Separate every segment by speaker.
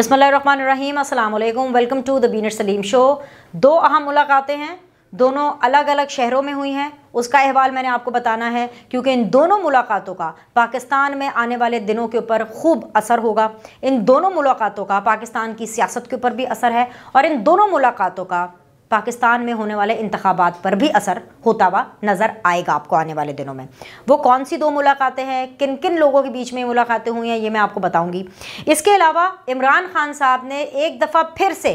Speaker 1: अस्सलाम अल्लाम welcome to the बीनर सलीम शो दो अहम मुलाकातें हैं दोनों अलग अलग शहरों में हुई हैं उसका अहवाल मैंने आपको बताना है क्योंकि इन दोनों मुलाकातों का पाकिस्तान में आने वाले दिनों के ऊपर खूब असर होगा इन दोनों मुलाकातों का पाकिस्तान की सियासत के ऊपर भी असर है और इन दोनों मुलाकातों का पाकिस्तान में होने वाले इंतबात पर भी असर होता हुआ नज़र आएगा आपको आने वाले दिनों में वो कौन सी दो मुलाकातें हैं किन किन लोगों के बीच में मुलाकातें हुई हैं ये मैं आपको बताऊँगी इसके अलावा इमरान खान साहब ने एक दफ़ा फिर से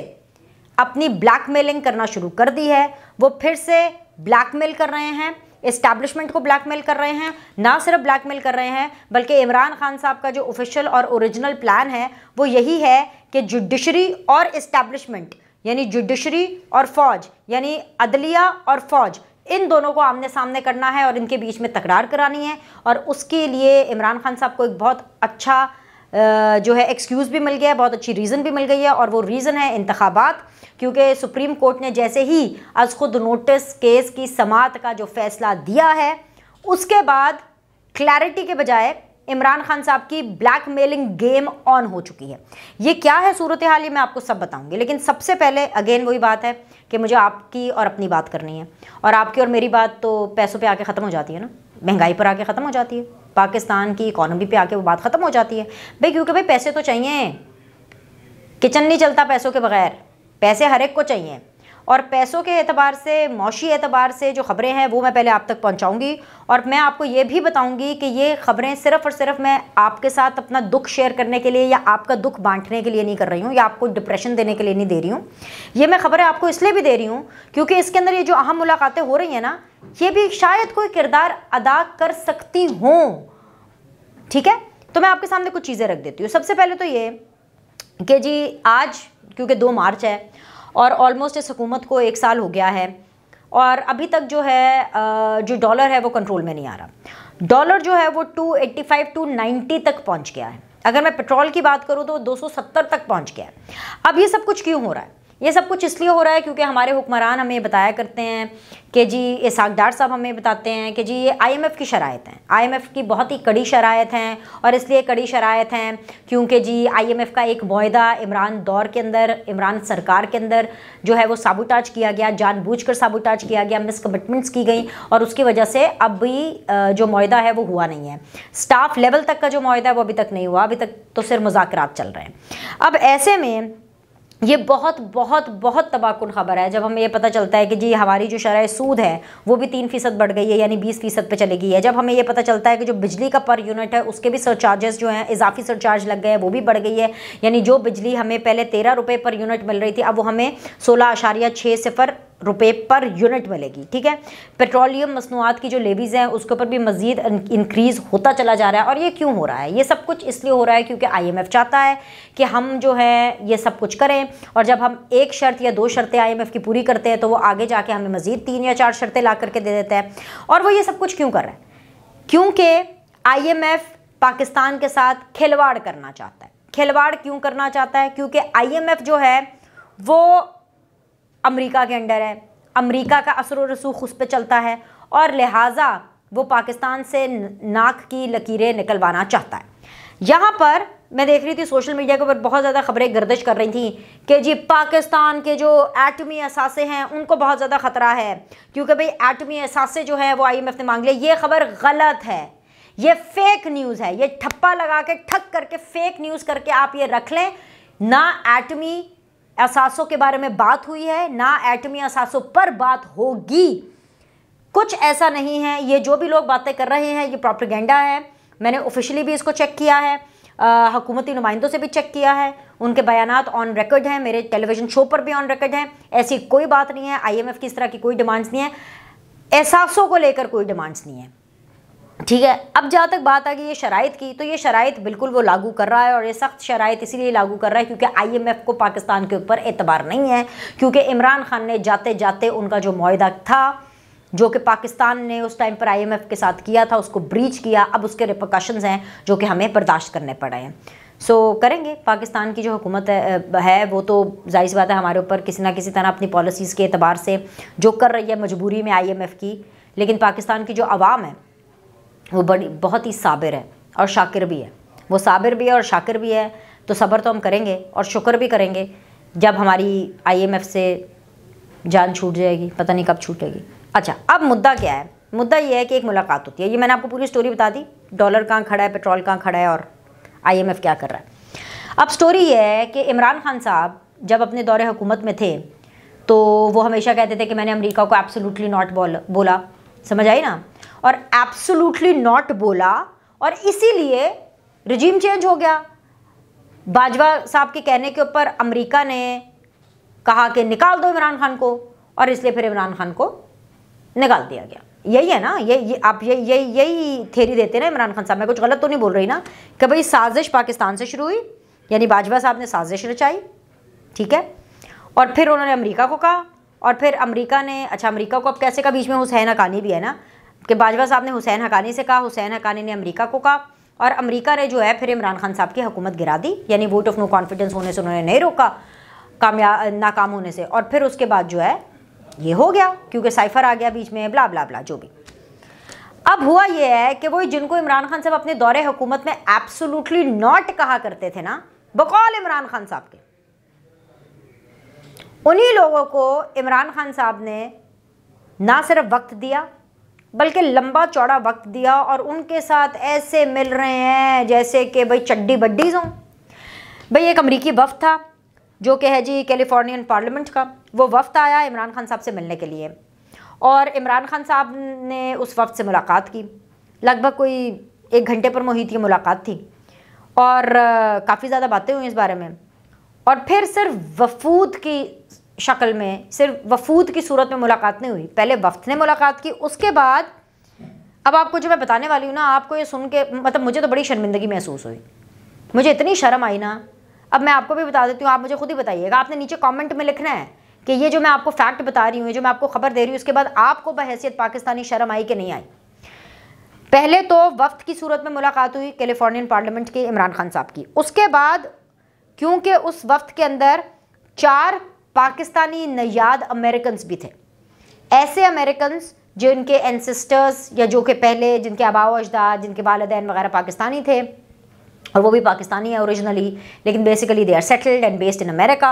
Speaker 1: अपनी ब्लैकमेलिंग करना शुरू कर दी है वो फिर से ब्लैकमेल कर रहे हैं इस्टेब्लिशमेंट को ब्लैकमेल कर रहे हैं ना सिर्फ ब्लैकमेल कर रहे हैं बल्कि इमरान खान साहब का जो ऑफिशियल और ओरिजिनल प्लान है वो यही है कि जुडिशरी और इस्टेब्लिशमेंट यानी जुडिशरी और फौज यानी अदलिया और फौज इन दोनों को आमने सामने करना है और इनके बीच में तकरार करानी है और उसके लिए इमरान खान साहब को एक बहुत अच्छा जो है एक्सक्यूज़ भी मिल गया है बहुत अच्छी रीज़न भी मिल गई है और वो रीज़न है इंतबात क्योंकि सुप्रीम कोर्ट ने जैसे ही अज खुद नोटिस केस की समात का जो फैसला दिया है उसके बाद क्लैरिटी के बजाय इमरान खान साहब की ब्लैकमेलिंग गेम ऑन हो चुकी है ये क्या है सूरत हाल ये मैं आपको सब बताऊंगी लेकिन सबसे पहले अगेन वही बात है कि मुझे आपकी और अपनी बात करनी है और आपकी और मेरी बात तो पैसों पे आके ख़त्म हो जाती है ना महंगाई पर आके ख़त्म हो जाती है पाकिस्तान की इकोनॉमी पे आके वो बात ख़त्म हो जाती है भाई क्योंकि भाई पैसे तो चाहिए किचन नहीं चलता पैसों के बगैर पैसे हर एक को चाहिए और पैसों के एतबार से मौशी एतबार से जो ख़बरें हैं वो मैं पहले आप तक पहुंचाऊंगी और मैं आपको ये भी बताऊंगी कि ये ख़बरें सिर्फ़ और सिर्फ मैं आपके साथ अपना दुख शेयर करने के लिए या आपका दुख बांटने के लिए नहीं कर रही हूँ या आपको डिप्रेशन देने के लिए नहीं दे रही हूँ ये मैं ख़बरें आपको इसलिए भी दे रही हूँ क्योंकि इसके अंदर ये जो अहम मुलाकातें हो रही हैं ना ये भी शायद कोई किरदार अदा कर सकती हूँ ठीक है तो मैं आपके सामने कुछ चीज़ें रख देती हूँ सबसे पहले तो ये कि जी आज क्योंकि दो मार्च है और ऑलमोस्ट इस हुकूमत को एक साल हो गया है और अभी तक जो है जो डॉलर है वो कंट्रोल में नहीं आ रहा डॉलर जो है वो 285 टू नाइन्टी तक पहुंच गया है अगर मैं पेट्रोल की बात करूं तो 270 तक पहुंच गया है अब ये सब कुछ क्यों हो रहा है ये सब कुछ इसलिए हो रहा है क्योंकि हमारे हुक्मरान हमें बताया करते हैं कि जी ये सागदार साहब हमें बताते हैं कि जी ये आईएमएफ की शरात हैं आईएमएफ की बहुत ही कड़ी शरात हैं और इसलिए कड़ी शरात हैं क्योंकि जी आईएमएफ का एक माहदा इमरान दौर के अंदर इमरान सरकार के अंदर जो है वो साबुटाज किया गया जानबूझ कर किया गया मिसकमिटमेंट्स की गई और उसकी वजह से अब भी जो माहदा है वो हुआ नहीं है स्टाफ लेवल तक का जो माहा है वो अभी तक नहीं हुआ अभी तक तो सिर्फ मुजाकर चल रहे हैं अब ऐसे में ये बहुत बहुत बहुत तबाहकुन खबर है जब हमें ये पता चलता है कि जी हमारी जो शराह सूद है वो भी तीन फ़ीसद बढ़ गई है यानी बीस फ़ीसद पर चली गई है जब हमें ये पता चलता है कि जो बिजली का पर यूनिट है उसके भी सरचार्जेस जो हैं इजाफी सरचार्ज लग गए हैं वो भी बढ़ गई है यानी जो बिजली हमें पहले तेरह रुपये पर यूनिट मिल रही थी अब वो हमें सोलह आशारिया छः सिफ़र रुपए पर यूनिट मिलेगी ठीक है पेट्रोलियम मसनूआत की जो लेवीज़ हैं उसके ऊपर भी मजीद इंक्रीज़ होता चला जा रहा है और ये क्यों हो रहा है ये सब कुछ इसलिए हो रहा है क्योंकि आईएमएफ चाहता है कि हम जो है ये सब कुछ करें और जब हम एक शर्त या दो शर्तें आईएमएफ की पूरी करते हैं तो वो आगे जाके हमें मज़ीद तीन या चार शर्तें ला करके दे देता है और वो ये सब कुछ क्यों कर रहा है क्योंकि आई पाकिस्तान के साथ खिलवाड़ करना चाहता है खिलवाड़ क्यों करना चाहता है क्योंकि आई जो है वो अमरीका के अंडर है अमरीका का असर रसूख उस पर चलता है और लिहाजा वो पाकिस्तान से नाक की लकीरें निकलवाना चाहता है यहाँ पर मैं देख रही थी सोशल मीडिया के ऊपर बहुत ज़्यादा खबरें गर्दिश कर रही थी कि जी पाकिस्तान के जो एटमी असासे हैं उनको बहुत ज़्यादा ख़तरा है क्योंकि भाई एटमी असासे जो है वो आईएमएफ ने मांग लिया ये खबर गलत है ये फेक न्यूज़ है ये ठप्पा लगा के ठक करके फेक न्यूज़ करके आप ये रख लें ना एटमी असासों के बारे में बात हुई है ना एटमी असासों पर बात होगी कुछ ऐसा नहीं है ये जो भी लोग बातें कर रहे हैं ये प्रॉपरगेंडा है मैंने ऑफिशियली भी इसको चेक किया है हकूमती नुमाइंदों से भी चेक किया है उनके बयान ऑन रिकॉर्ड हैं मेरे टेलीविज़न शो पर भी ऑन रिकॉर्ड हैं ऐसी कोई बात नहीं है आईएमएफ की इस तरह की कोई डिमांड्स नहीं है एहसासों को लेकर कोई डिमांड्स नहीं है ठीक है अब जहाँ तक बात आ गई ये शराइ की तो ये शराइ बिल्कुल वो लागू कर रहा है और ये सख्त शराइ इसीलिए लागू कर रहा है क्योंकि आईएमएफ को पाकिस्तान के ऊपर एतबार नहीं है क्योंकि इमरान खान ने जाते जाते उनका जो माहा था जो कि पाकिस्तान ने उस टाइम पर आईएमएफ के साथ किया था उसको ब्रीच किया अब उसके रिपोकशंस हैं जो कि हमें बर्दाश्त करने पड़े हैं सो so, करेंगे पाकिस्तान की जो हुकूमत है, है वो तो जाहिर सी बात है हमारे ऊपर किसी ना किसी तरह अपनी पॉलिसीज़ के अतबार से जो कर रही है मजबूरी में आईएमएफ की लेकिन पाकिस्तान की जो आवाम है वो बड़ी बहुत ही साबिर है और शाकिर भी है वो साबिर भी है और शाकिर भी है तो सब्र तो हम करेंगे और शुक्र भी करेंगे जब हमारी आईएमएफ से जान छूट जाएगी पता नहीं कब छूटेगी अच्छा अब मुद्दा क्या है मुद्दा ये है कि एक मुलाकात होती है ये मैंने आपको पूरी स्टोरी बता दी डॉलर कहाँ खड़ा है पेट्रोल कहाँ खड़ा है और आई क्या कर रहा है अब स्टोरी ये है कि इमरान खान साहब जब अपने दौरे हुकूमत में थे तो वो हमेशा कहते थे कि मैंने अमरीका को एब्सोलूटली नॉट बोला समझ आई ना और एब्सोल्युटली नॉट बोला और इसीलिए रिजीम चेंज हो गया बाजवा साहब के कहने के ऊपर अमेरिका ने कहा कि निकाल दो इमरान खान को और इसलिए फिर इमरान खान को निकाल दिया गया यही है ना ये, ये आप ये यही यही थेरी देते ना इमरान खान साहब मैं कुछ गलत तो नहीं बोल रही ना कि भाई साजिश पाकिस्तान से शुरू हुई यानी बाजवा साहब ने साजिश रचाई ठीक है और फिर उन्होंने अमेरिका को कहा और फिर अमेरिका ने अच्छा अमेरिका को अब कैसे का बीच में हुसैन अकानी भी है ना कि बाजवा साहब ने हुसैन हकानी से कहा हुसैन हकानी ने अमरीका को कहा और अमरीका ने जो है फिर इमरान खान साहब की हुकूमत गिरा दी यानी वोट ऑफ नो कॉन्फिडेंस होने से उन्होंने नहीं रोका कामया नाकाम होने से और फिर उसके बाद जो है ये हो गया क्योंकि साइफर आ गया बीच में ब्ला ब्ला ब्ला जो भी अब हुआ यह है कि वो जिनको इमरान खान साहब अपने दौरे हुकूमत में एब्सोलूटली नॉट कहा करते थे ना बकौल इमरान खान साहब के उन्हीं लोगों को इमरान खान साहब ने ना सिर्फ वक्त दिया बल्कि लंबा चौड़ा वक्त दिया और उनके साथ ऐसे मिल रहे हैं जैसे कि भाई चड्डी बड्डीज हों भाई एक अमरीकी वफ्त था जो कि है जी कैलिफोर्नियन पार्लियामेंट का वो वफ्त आया इमरान खान साहब से मिलने के लिए और इमरान खान साहब ने उस वक्त से मुलाकात की लगभग कोई एक घंटे पर मोहित की मुलाकात थी और काफ़ी ज़्यादा बातें हुई इस बारे में और फिर सिर्फ वफूद की शक्ल में सिर्फ वफूद की सूरत में मुलाकात नहीं हुई पहले वफ्त ने मुलाकात की उसके बाद अब आपको जो मैं बताने वाली हूँ ना आपको ये सुन के मतलब मुझे तो बड़ी शर्मिंदगी महसूस हुई मुझे इतनी शर्म आई ना अब मैं आपको भी बता देती हूँ आप मुझे खुद ही बताइएगा आपने नीचे कमेंट में लिखना है कि ये जो मैं आपको फैक्ट बता रही हूँ जो मैं आपको खबर दे रही हूँ उसके बाद आपको बहसीत पाकिस्तानी शर्म आई कि नहीं आई पहले तो वक्त की सूरत में मुलाकात हुई कैलिफोर्नियन पार्लियामेंट के इमरान खान साहब की उसके बाद क्योंकि उस वक्त के अंदर चार पाकिस्तानी नयाद अमेरिकन भी थे ऐसे अमेरिकन जो इनके एनसिस्टर्स या जो के पहले जिनके आबाव अजदाद जिनके वालदेन वगैरह पाकिस्तानी थे और वो भी पाकिस्तानी है ओरिजिनली लेकिन basically they are settled and based in America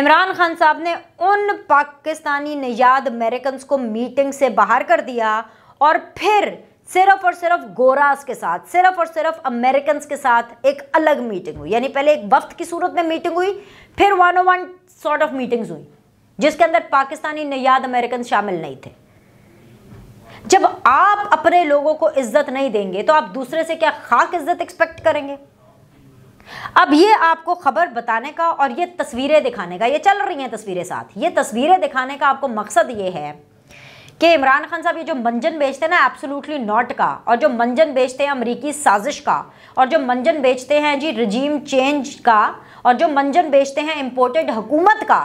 Speaker 1: Imran Khan साहब ने उन पाकिस्तानी नयाद अमेरिकन को मीटिंग से बाहर कर दिया और फिर सिर्फ और सिर्फ गोरास के साथ सिर्फ और सिर्फ अमेरिकन के साथ एक अलग मीटिंग हुई यानी पहले एक वक्त की सूरत में मीटिंग हुई फिर one on one sort of meetings हुई जिसके अंदर पाकिस्तानी नयाद अमेरिकन शामिल नहीं थे जब आप अपने लोगों को इज्जत नहीं देंगे तो आप दूसरे से क्या खाक इज्जत एक्सपेक्ट करेंगे अब ये आपको खबर बताने का और ये तस्वीरें दिखाने का ये चल रही हैं तस्वीरें साथ ये तस्वीरें दिखाने का आपको मकसद ये है कि इमरान खान साहब ये जो मंजन बेचते हैं ना एब्सोलूटली नॉट का और जो मंजन बेचते हैं अमरीकी साजिश का और जो मंजन बेचते हैं जी रजीम चेंज का और जो मंजन बेचते हैं इम्पोर्टेड हुकूमत का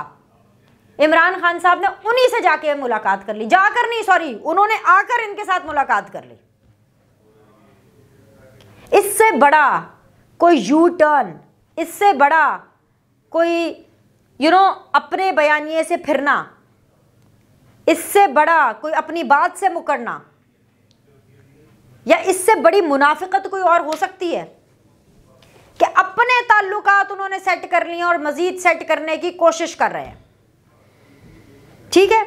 Speaker 1: इमरान खान साहब ने उन्हीं से जाके मुलाकात कर ली जाकर नहीं सॉरी उन्होंने आकर इनके साथ मुलाकात कर ली इससे बड़ा कोई यू टर्न इससे बड़ा कोई यू you नो know, अपने बयानिए से फिरना इससे बड़ा कोई अपनी बात से मुकरना या इससे बड़ी मुनाफिकत कोई और हो सकती है कि अपने ताल्लुकात उन्होंने सेट कर लिए और मज़ीद सेट करने की कोशिश कर रहे हैं ठीक है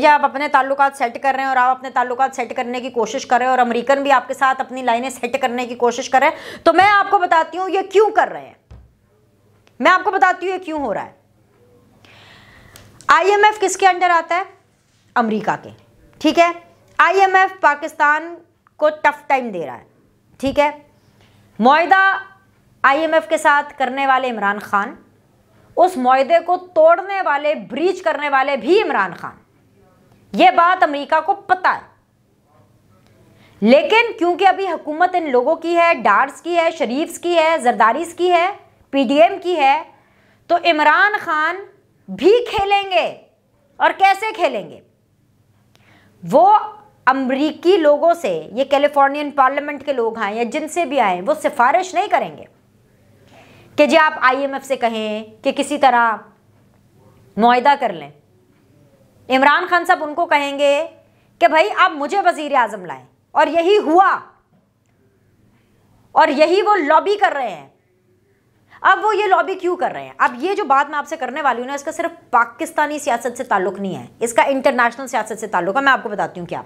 Speaker 1: जी आप अपने ताल्लुकात सेट कर रहे हैं और आप अपने ताल्लुकात सेट करने की कोशिश कर रहे हैं और अमेरिकन भी आपके साथ अपनी लाइनें सेट करने की कोशिश कर रहे हैं तो मैं आपको बताती हूं ये क्यों कर रहे हैं मैं आपको बताती हूं ये क्यों हो रहा है आईएमएफ किसके अंडर आता है अमेरिका के ठीक है आईएमएफ पाकिस्तान को टफ टाइम दे रहा है ठीक है मुहिदा आईएमएफ के साथ करने वाले इमरान खान उस माहे को तोड़ने वाले ब्रीच करने वाले भी इमरान खान ये बात अमेरिका को पता है लेकिन क्योंकि अभी हुकूमत इन लोगों की है डार्स की है शरीफ्स की है जरदारीस की है पीडीएम की है तो इमरान खान भी खेलेंगे और कैसे खेलेंगे वो अमरीकी लोगों से ये कैलिफोर्नियन पार्लियामेंट के लोग आए या जिनसे भी आए वो सिफारिश नहीं करेंगे कि जी आप आईएमएफ से कहें कि किसी तरह माहा कर लें इमरान खान साहब उनको कहेंगे कि भाई आप मुझे वजीर आजम लाएं और यही हुआ और यही वो लॉबी कर रहे हैं अब वो ये लॉबी क्यों कर रहे हैं अब ये जो बात मैं आपसे करने वाली हूँ ना इसका सिर्फ पाकिस्तानी सियासत से ताल्लुक नहीं है इसका इंटरनेशनल सियासत से ताल्लुक है मैं आपको बताती हूँ क्या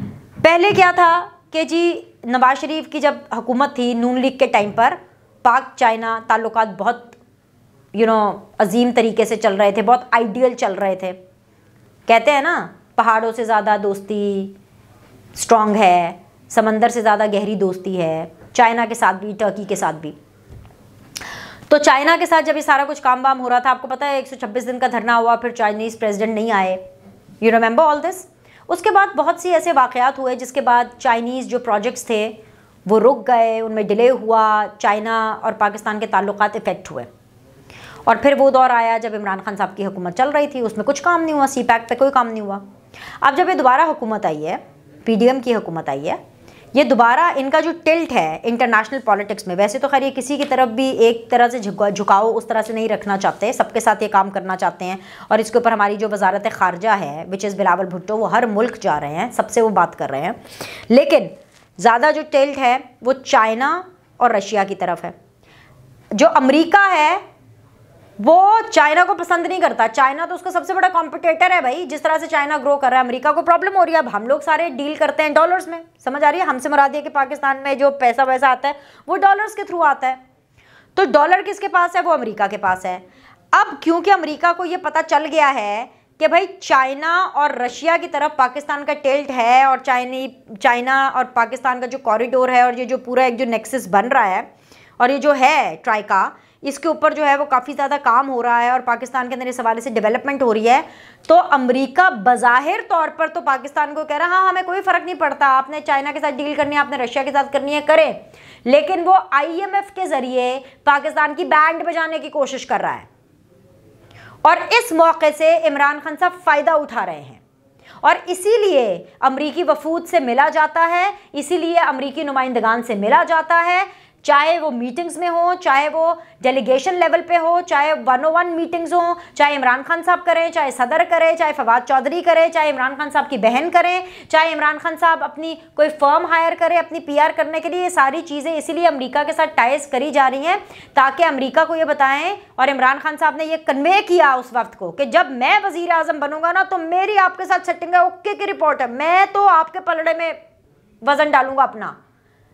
Speaker 1: पहले क्या था कि जी नवाज शरीफ की जब हुकूमत थी नून लीग के टाइम पर पाक चाइना ताल्लुक बहुत यू you नो know, अजीम तरीके से चल रहे थे बहुत आइडियल चल रहे थे कहते हैं ना पहाड़ों से ज़्यादा दोस्ती स्ट्रॉन्ग है समंदर से ज़्यादा गहरी दोस्ती है चाइना के साथ भी टर्की के साथ भी तो चाइना के साथ जब ये सारा कुछ काम वाम हो रहा था आपको पता है 126 दिन का धरना हुआ फिर चाइनीज़ प्रेसिडेंट नहीं आए यू रिमेंबर ऑल दिस उसके बाद बहुत सी ऐसे वाक़ात हुए जिसके बाद चाइनीज़ जो प्रोजेक्ट्स थे वो रुक गए उनमें डिले हुआ चाइना और पाकिस्तान के ताल्लुक इफ़ेक्ट हुए और फिर वो दौर आया जब इमरान खान साहब की हुकूमत चल रही थी उसमें कुछ काम नहीं हुआ सी पैक पर कोई काम नहीं हुआ अब जब ये दोबारा हुकूमत आई है पी डी एम की हुकूमत आई है ये दोबारा इनका जो टिल्ट है इंटरनेशनल पॉलिटिक्स में वैसे तो खैर ये किसी की तरफ भी एक तरह से झुकाव उस तरह से नहीं रखना चाहते सबके साथ ये काम करना चाहते हैं और इसके ऊपर हमारी जो वजारत खारजा है विच इज़ बिलावल भुट्टो वो हर मुल्क जा रहे हैं सबसे वो बात कर रहे हैं लेकिन ज़्यादा जो टेल्ट है वो चाइना और रशिया की तरफ है जो अमेरिका है वो चाइना को पसंद नहीं करता चाइना तो उसका सबसे बड़ा कॉम्पिटेटर है भाई जिस तरह से चाइना ग्रो कर रहा है अमेरिका को प्रॉब्लम हो रही है अब हम लोग सारे डील करते हैं डॉलर्स में समझ आ रही है हमसे मरा है कि पाकिस्तान में जो पैसा वैसा आता है वो डॉलर्स के थ्रू आता है तो डॉलर किसके पास है वो अमरीका के पास है अब क्योंकि अमरीका को ये पता चल गया है कि भाई चाइना और रशिया की तरफ पाकिस्तान का टेल्ट है और चाइनी चाइना और पाकिस्तान का जो कॉरिडोर है और ये जो पूरा एक जो नेक्सस बन रहा है और ये जो है ट्राइका इसके ऊपर जो है वो काफ़ी ज़्यादा काम हो रहा है और पाकिस्तान के अंदर इस हवाले से डेवलपमेंट हो रही है तो अमेरिका बाहिर तौर पर तो पाकिस्तान को कह रहा हाँ हमें कोई फ़र्क नहीं पड़ता आपने चाइना के साथ डील करनी है आपने रशिया के साथ करनी है करें लेकिन वो आईएमएफ के ज़रिए पाकिस्तान की बैंड बजाने की कोशिश कर रहा है और इस मौके से इमरान खान साहब फ़ायदा उठा रहे हैं और इसीलिए अमरीकी वफूद से मिला जाता है इसीलिए अमरीकी नुमाइंदगान से मिला जाता है चाहे वो मीटिंग्स में हो चाहे वो डेलीगेशन लेवल पे हो चाहे वन ओ वन मीटिंग्स हो चाहे इमरान खान साहब करें चाहे सदर करें चाहे फवाद चौधरी करें चाहे इमरान खान साहब की बहन करें चाहे इमरान खान साहब अपनी कोई फर्म हायर करें अपनी पीआर करने के लिए ये सारी चीज़ें इसीलिए अमेरिका के साथ टाइज करी जा रही हैं ताकि अमरीका को ये बताएं और इमरान खान साहब ने यह कन्वे किया उस वक्त को कि जब मैं वजीर अजम बनूंगा ना तो मेरी आपके साथ सेटिंग है ओके की रिपोर्ट है मैं तो आपके पलड़े में वजन डालूंगा अपना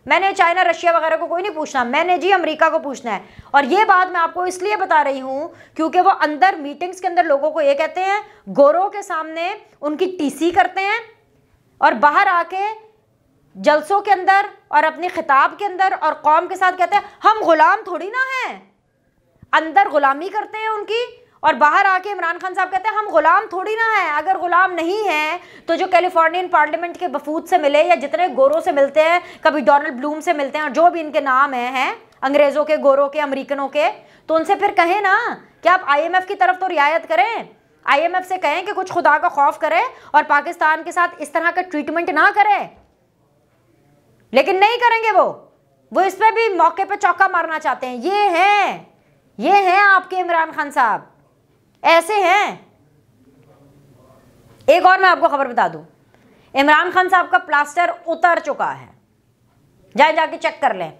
Speaker 1: मैंने चाइना रशिया वगैरह को कोई नहीं पूछना मैंने जी अमेरिका को पूछना है और ये बात मैं आपको इसलिए बता रही हूँ क्योंकि वो अंदर मीटिंग्स के अंदर लोगों को ये कहते हैं गोरों के सामने उनकी टीसी करते हैं और बाहर आके जलसों के अंदर और अपने खिताब के अंदर और कौम के साथ कहते हैं हम गुलाम थोड़ी ना हैं अंदर गुलामी करते हैं उनकी और बाहर आके इमरान खान साहब कहते हैं हम गुलाम थोड़ी ना हैं अगर गुलाम नहीं हैं तो जो कैलिफोर्नियन पार्लियामेंट के बफूद से मिले या जितने गोरों से मिलते हैं कभी डोनाल्ड ब्लूम से मिलते हैं और जो भी इनके नाम हैं है, अंग्रेज़ों के गोरों के अमरीकनों के तो उनसे फिर कहें ना कि आप आई की तरफ तो रियायत करें आई से कहें कि कुछ खुदा का खौफ करें और पाकिस्तान के साथ इस तरह का ट्रीटमेंट ना करें लेकिन नहीं करेंगे वो वो इस पर भी मौके पर चौका मारना चाहते हैं ये हैं ये हैं आपके इमरान खान साहब ऐसे हैं एक और मैं आपको खबर बता दूं इमरान खान साहब का प्लास्टर उतर चुका है जाए जाके चेक कर लें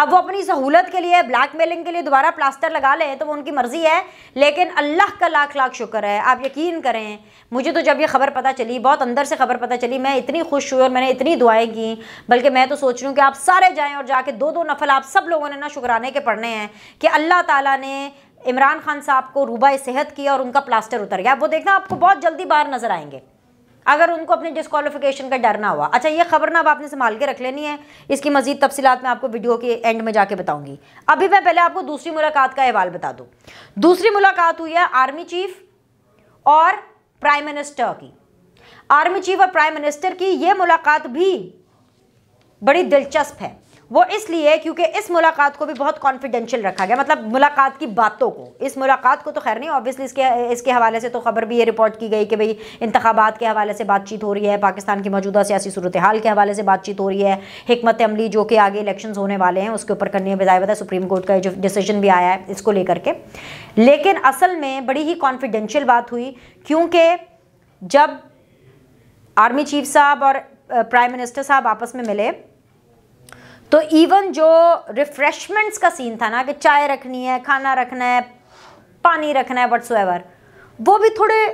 Speaker 1: अब वो अपनी सहूलत के लिए ब्लैकमेलिंग के लिए दोबारा प्लास्टर लगा लें तो वो उनकी मर्ज़ी है लेकिन अल्लाह का लाख लाख शुक्र है आप यकीन करें मुझे तो जब ये खबर पता चली बहुत अंदर से खबर पता चली मैं इतनी खुश हुई और मैंने इतनी दुआएं की बल्कि मैं तो सोच रही हूँ कि आप सारे जाएँ और जाके दो दो नफल आप सब लोगों ने ना शुक्राने के पढ़ने हैं कि अल्लाह तला ने इमरान खान साहब को रूबा सेहत की और उनका प्लास्टर उतर गया वो देखना आपको बहुत जल्दी बाहर नजर आएंगे अगर उनको अपने डिस्कालिफिकेशन का डर ना हुआ अच्छा ये खबर ना अब आपने संभाल के रख लेनी है इसकी मजीद तफसीत मैं आपको वीडियो के एंड में जाके बताऊंगी अभी मैं पहले आपको दूसरी मुलाकात का अहवाल बता दूँ दूसरी मुलाकात हुई है आर्मी चीफ और प्राइम मिनिस्टर की आर्मी चीफ और प्राइम मिनिस्टर की यह मुलाकात भी बड़ी दिलचस्प है वो इसलिए क्योंकि इस मुलाकात को भी बहुत कॉन्फिडेंशियल रखा गया मतलब मुलाकात की बातों को इस मुलाकात को तो खैर नहीं ऑब्वियसली इसके इसके हवाले से तो खबर भी ये रिपोर्ट की गई कि भाई इंतबात के हवाले से बातचीत हो रही है पाकिस्तान की मौजूदा सियासी सूरत हाल के हवाले से बातचीत हो रही है हमत अमली जो कि आगे इलेक्शन होने वाले हैं उसके ऊपर करने है बताया सुप्रीम कोर्ट का जो डिसीजन भी आया है इसको लेकर के लेकिन असल में बड़ी ही कॉन्फिडेंशियल बात हुई क्योंकि जब आर्मी चीफ साहब और प्राइम मिनिस्टर साहब आपस में मिले तो इवन जो रिफ्रेशमेंट्स का सीन था ना कि चाय रखनी है खाना रखना है पानी रखना है वट्स वो भी थोड़े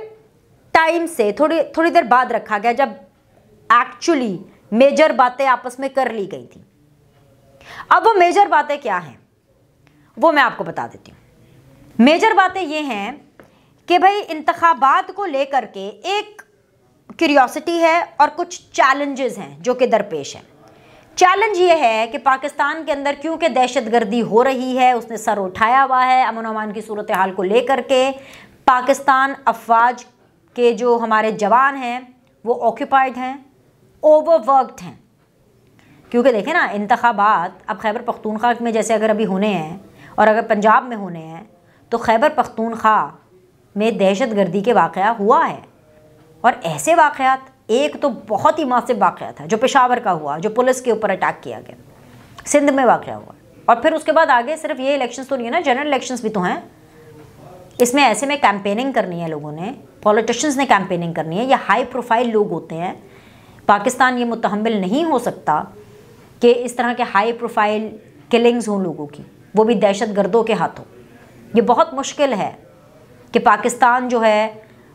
Speaker 1: टाइम से थोड़ी थोड़ी देर बाद रखा गया जब एक्चुअली मेजर बातें आपस में कर ली गई थी अब वो मेजर बातें क्या हैं वो मैं आपको बता देती हूँ मेजर बातें ये हैं कि भाई इंतबात को लेकर के एक क्यूरियोसिटी है और कुछ चैलेंजेस हैं जो कि दरपेश हैं चैलेंज ये है कि पाकिस्तान के अंदर क्योंकि दहशतगर्दी हो रही है उसने सर उठाया हुआ है अमन अमान की सूरत हाल को लेकर के पाकिस्तान अफवाज के जो हमारे जवान हैं वो ऑक्यूपाइड हैं ओवरवर्कड हैं क्योंकि देखें ना इंतबात अब खैबर पख्तूनख्वा में जैसे अगर अभी होने हैं और अगर पंजाब में होने हैं तो खैबर पख्तूनख्वा में दहशत गर्दी के वाक़ हुआ है और ऐसे वाक़ात एक तो बहुत ही मासिब वाक़ था जो पेशावर का हुआ जो पुलिस के ऊपर अटैक किया गया सिंध में वाक़ हुआ और फिर उसके बाद आगे सिर्फ ये इलेक्शन तो नहीं है ना जनरल इलेक्शन भी तो हैं इसमें ऐसे में कैंपेनिंग करनी है लोगों ने पॉलिटिशियंस ने कैंपेनिंग करनी है या हाई प्रोफाइल लोग होते हैं पाकिस्तान ये मुतहमल नहीं हो सकता कि इस तरह के हाई प्रोफाइल किलिंग्स हों लोगों की वो भी दहशत गर्दों के हाथों ये बहुत मुश्किल है कि पाकिस्तान जो है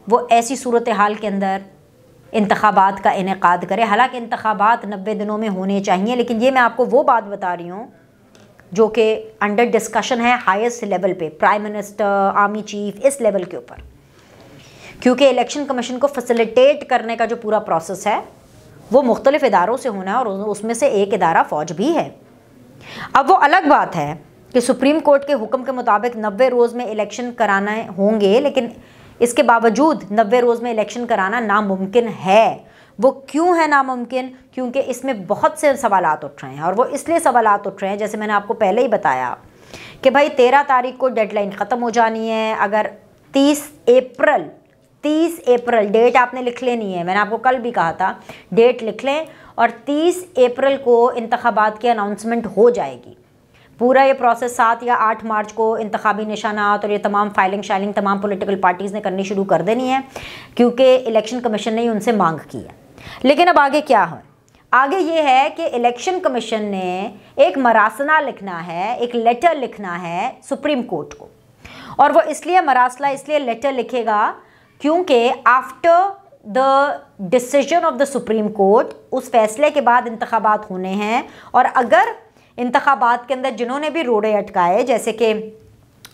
Speaker 1: वो ऐसी सूरत हाल के अंदर इंतबात का इनका करें हालाँकि इंतबात नब्बे दिनों में होने चाहिए लेकिन ये मैं आपको वो बात बता रही हूँ जो कि अंडर डिस्कशन है हाईएस्ट लेवल पे प्राइम मिनिस्टर आर्मी चीफ इस लेवल के ऊपर क्योंकि इलेक्शन कमीशन को फैसिलिटेट करने का जो पूरा प्रोसेस है वो मुख्तलिफ इदारों से होना है और उसमें से एक इदारा फ़ौज भी है अब वो अलग बात है कि सुप्रीम कोर्ट के हुक्म के मुताबिक नब्बे रोज़ में इलेक्शन कराना होंगे लेकिन इसके बावजूद नब्बे रोज़ में इलेक्शन कराना नामुमकिन है वो क्यों है नामुमकिन क्योंकि इसमें बहुत से सवाल उठ रहे हैं और वो इसलिए सवाल उठ रहे हैं जैसे मैंने आपको पहले ही बताया कि भाई तेरह तारीख को डेडलाइन ख़त्म हो जानी है अगर तीस अप्रैल तीस अप्रैल डेट आपने लिख लेनी है मैंने आपको कल भी कहा था डेट लिख लें और तीस अप्रैल को इंतबात की अनाउंसमेंट हो जाएगी पूरा ये प्रोसेस सात या आठ मार्च को इंतबी निशानात और ये तमाम फाइलिंग शाइलिंग तमाम पोलिटिकल पार्टीज़ ने करनी शुरू कर देनी है क्योंकि इलेक्शन कमीशन ने ही उनसे मांग की है लेकिन अब आगे क्या है आगे ये है कि इलेक्शन कमीशन ने एक मरासना लिखना है एक लेटर लिखना है सुप्रीम कोर्ट को और वो इसलिए मरासला इसलिए लेटर लिखेगा क्योंकि after the decision of the supreme court उस फैसले के बाद इंतबात होने हैं और अगर इंतबात के अंदर जिन्होंने भी रोड़े अटकाए जैसे कि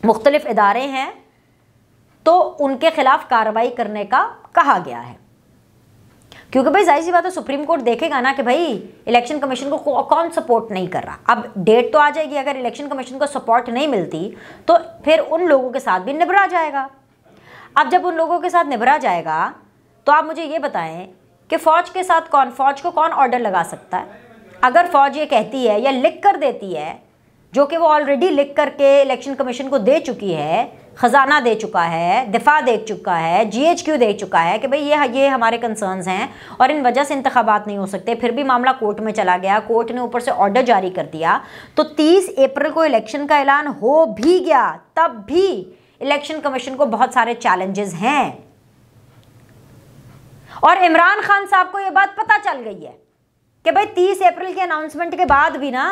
Speaker 1: मुख्तलिफ इदारे हैं तो उनके ख़िलाफ़ कार्रवाई करने का कहा गया है क्योंकि भाई जाहिर सी बात है सुप्रीम कोर्ट देखेगा ना कि भाई इलेक्शन कमीशन को कौन सपोर्ट नहीं कर रहा अब डेट तो आ जाएगी अगर इलेक्शन कमीशन को सपोर्ट नहीं मिलती तो फिर उन लोगों के साथ भी निभरा जाएगा अब जब उन लोगों के साथ निभरा जाएगा तो आप मुझे ये बताएं कि फ़ौज के साथ कौन फ़ौज को कौन ऑर्डर लगा सकता है अगर फौज ये कहती है या लिख कर देती है जो कि वो ऑलरेडी लिख करके इलेक्शन कमीशन को दे चुकी है ख़जाना दे चुका है दिफा दे चुका है जीएचक्यू दे चुका है कि भाई ये ये हमारे कंसर्न्स हैं और इन वजह से इंतबात नहीं हो सकते फिर भी मामला कोर्ट में चला गया कोर्ट ने ऊपर से ऑर्डर जारी कर दिया तो 30 अप्रैल को इलेक्शन का ऐलान हो भी गया तब भी इलेक्शन कमीशन को बहुत सारे चैलेंजेस हैं और इमरान खान साहब को ये बात पता चल गई है कि भाई तीस अप्रैल के अनाउंसमेंट के बाद भी ना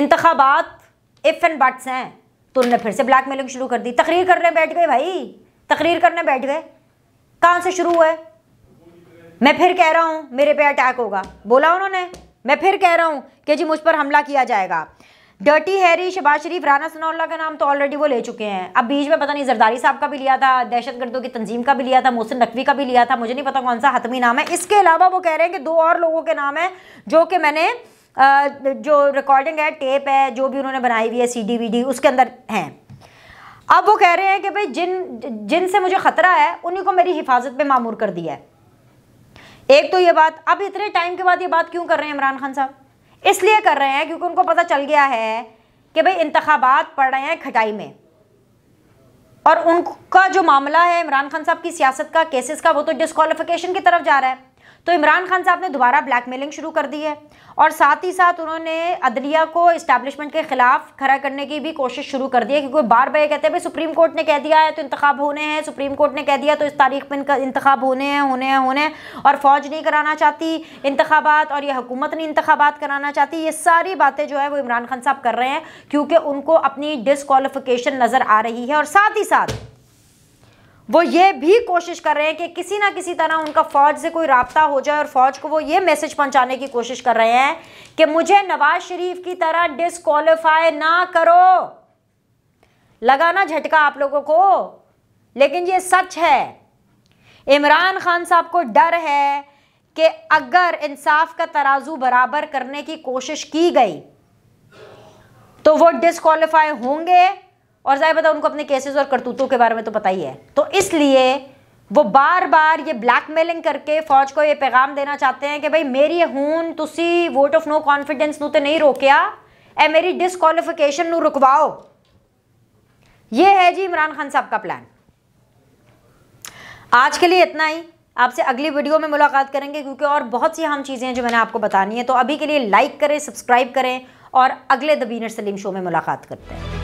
Speaker 1: इंतबात इफ़ एंड बट्स हैं तो उनने फिर से ब्लैक मेलिंग शुरू कर दी तकरीर करने बैठ गए भाई तकरीर करने बैठ गए कहाँ से शुरू हुआ मैं फिर कह रहा हूँ मेरे पे अटैक होगा बोला उन्होंने मैं फिर कह रहा हूँ कि जी मुझ पर हमला किया जाएगा डर्टी हैरी शबाज शरीफ राना सनाउल्ला का नाम तो ऑलरेडी वो ले चुके हैं अब बीच में पता नहीं जरदारी साहब का भी लिया था दहशत गर्दों की तंजीम का भी लिया था मोहसिन नकवी का भी लिया था मुझे नहीं पता कौन सा हतमी नाम है इसके अलावा वो कह रहे हैं कि दो और लोगों के नाम है जो कि मैंने जो रिकॉर्डिंग है टेप है जो भी उन्होंने बनाई हुई है सी डी वी डी उसके अंदर हैं अब वो कह रहे हैं कि भाई जिन जिनसे मुझे ख़तरा है उन्हीं को मेरी हिफाजत पर मामूर कर दिया है एक तो ये बात अब इतने टाइम के बाद ये बात क्यों कर रहे हैं इमरान खान साहब इसलिए कर रहे हैं क्योंकि उनको पता चल गया है कि भाई इंतबात पड़ रहे हैं खटाई में और उनका जो मामला है इमरान खान साहब की सियासत का केसेस का वो तो डिस्कालिफिकेशन की तरफ जा रहा है तो इमरान खान साहब ने दोबारा ब्लैकमेलिंग शुरू कर दी है और साथ ही साथ उन्होंने अदलिया को इस्टेब्लिशमेंट के खिलाफ खड़ा करने की भी कोशिश शुरू कर दी है क्योंकि बार बार ये कहते हैं भाई सुप्रीम कोर्ट ने कह दिया है तो इंतखब होने हैं सुप्रीम कोर्ट ने कह दिया तो इस तारीख पर इनका इंतखब होने हैं होने हैं होने और फौज नहीं कराना चाहती इंतबात और ये हुकूमत नहीं इंतबात कराना चाहती ये सारी बातें जो है वो इमरान खान साहब कर रहे हैं क्योंकि उनको अपनी डिसकॉलीफ़िकेशन नज़र आ रही है और साथ ही साथ वो ये भी कोशिश कर रहे हैं कि किसी ना किसी तरह उनका फौज से कोई रबता हो जाए और फौज को वो ये मैसेज पहुंचाने की कोशिश कर रहे हैं कि मुझे नवाज शरीफ की तरह डिसक्वालीफाई ना करो लगा ना झटका आप लोगों को लेकिन ये सच है इमरान खान साहब को डर है कि अगर इंसाफ का तराजू बराबर करने की कोशिश की गई तो वो डिसक्वालीफाई होंगे और जाहिर बता उनको अपने केसेस और करतूतों के बारे में तो पता ही है तो इसलिए वो बार बार ये ब्लैकमेलिंग करके फौज को ये पैगाम देना चाहते हैं कि भाई मेरी हून तुसी वोट ऑफ नो कॉन्फिडेंस नू तो नहीं रोकया ए मेरी डिसक्वालिफिकेशन रुकवाओ ये है जी इमरान खान साहब का प्लान आज के लिए इतना ही आपसे अगली वीडियो में मुलाकात करेंगे क्योंकि और बहुत सी हम चीज़ें हैं जो मैंने आपको बतानी है तो अभी के लिए लाइक करें सब्सक्राइब करें और अगले दबीनर सलीम शो में मुलाकात करते हैं